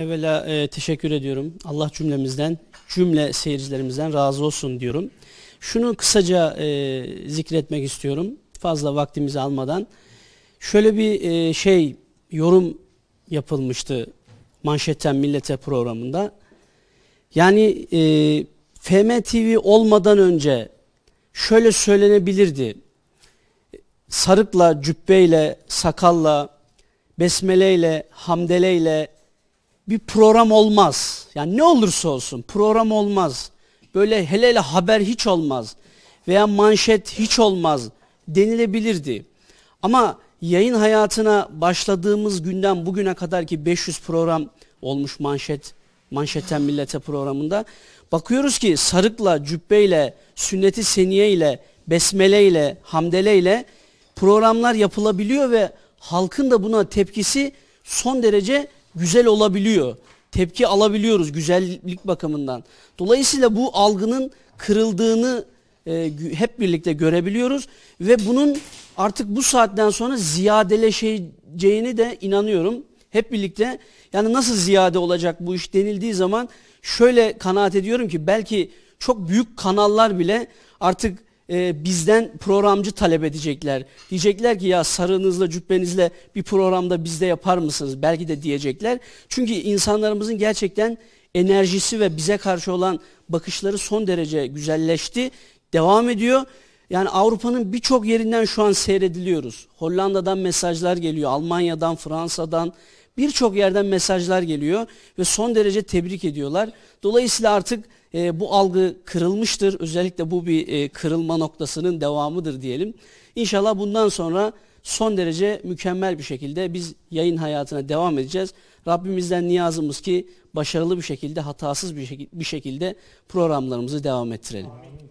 Evvela e, teşekkür ediyorum. Allah cümlemizden, cümle seyircilerimizden razı olsun diyorum. Şunu kısaca e, zikretmek istiyorum. Fazla vaktimizi almadan. Şöyle bir e, şey, yorum yapılmıştı manşetten millete programında. Yani e, FM TV olmadan önce şöyle söylenebilirdi. Sarıkla, cübbeyle, sakalla, besmeleyle, hamdeleyle, bir program olmaz. Yani ne olursa olsun program olmaz. Böyle hele hele haber hiç olmaz veya manşet hiç olmaz denilebilirdi. Ama yayın hayatına başladığımız günden bugüne kadar ki 500 program olmuş manşet manşetten millete programında bakıyoruz ki sarıkla, cübbeyle, sünneti seniye ile, besmele ile, hamdele ile programlar yapılabiliyor ve halkın da buna tepkisi son derece güzel olabiliyor. Tepki alabiliyoruz güzellik bakımından. Dolayısıyla bu algının kırıldığını e, hep birlikte görebiliyoruz ve bunun artık bu saatten sonra ziyadeleşeceğini de inanıyorum. Hep birlikte yani nasıl ziyade olacak bu iş denildiği zaman şöyle kanaat ediyorum ki belki çok büyük kanallar bile artık e, bizden programcı talep edecekler. Diyecekler ki ya sarığınızla cübbenizle bir programda bizde yapar mısınız? Belki de diyecekler. Çünkü insanlarımızın gerçekten enerjisi ve bize karşı olan bakışları son derece güzelleşti. Devam ediyor. Yani Avrupa'nın birçok yerinden şu an seyrediliyoruz. Hollanda'dan mesajlar geliyor, Almanya'dan, Fransa'dan birçok yerden mesajlar geliyor ve son derece tebrik ediyorlar. Dolayısıyla artık e, bu algı kırılmıştır. Özellikle bu bir e, kırılma noktasının devamıdır diyelim. İnşallah bundan sonra son derece mükemmel bir şekilde biz yayın hayatına devam edeceğiz. Rabbimizden niyazımız ki başarılı bir şekilde, hatasız bir şekilde, bir şekilde programlarımızı devam ettirelim. Amin.